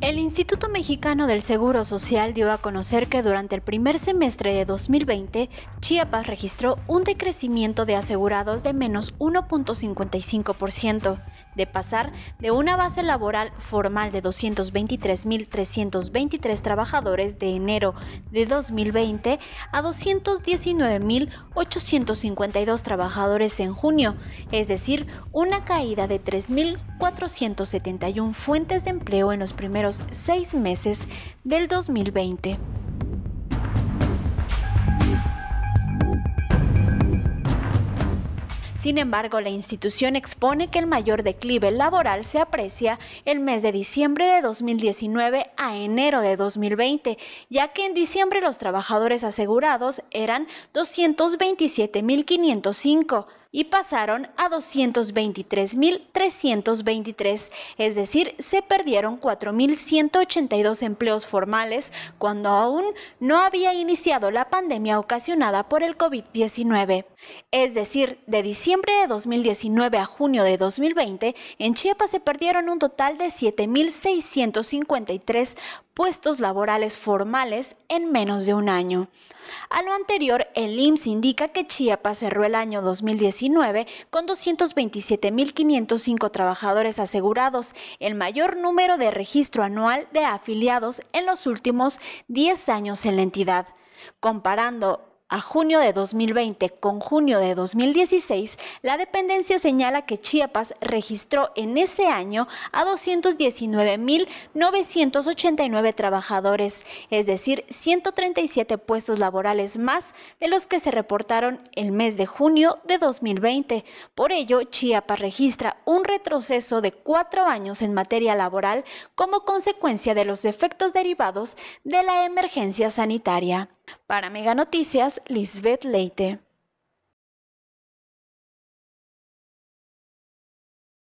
El Instituto Mexicano del Seguro Social dio a conocer que durante el primer semestre de 2020, Chiapas registró un decrecimiento de asegurados de menos 1.55%, de pasar de una base laboral formal de 223.323 trabajadores de enero de 2020 a 219.852 trabajadores en junio, es decir, una caída de 3.471 fuentes de empleo en los primeros seis meses del 2020. Sin embargo, la institución expone que el mayor declive laboral se aprecia el mes de diciembre de 2019 a enero de 2020, ya que en diciembre los trabajadores asegurados eran 227.505 y pasaron a 223.323, es decir, se perdieron 4.182 empleos formales cuando aún no había iniciado la pandemia ocasionada por el COVID-19. Es decir, de diciembre de 2019 a junio de 2020, en Chiapas se perdieron un total de 7.653 puestos laborales formales en menos de un año. A lo anterior, el IMSS indica que Chiapas cerró el año 2019 con 227.505 trabajadores asegurados, el mayor número de registro anual de afiliados en los últimos 10 años en la entidad. Comparando a junio de 2020 con junio de 2016, la dependencia señala que Chiapas registró en ese año a 219.989 trabajadores, es decir, 137 puestos laborales más de los que se reportaron el mes de junio de 2020. Por ello, Chiapas registra un retroceso de cuatro años en materia laboral como consecuencia de los efectos derivados de la emergencia sanitaria. Para Mega Noticias, Lisbeth Leite.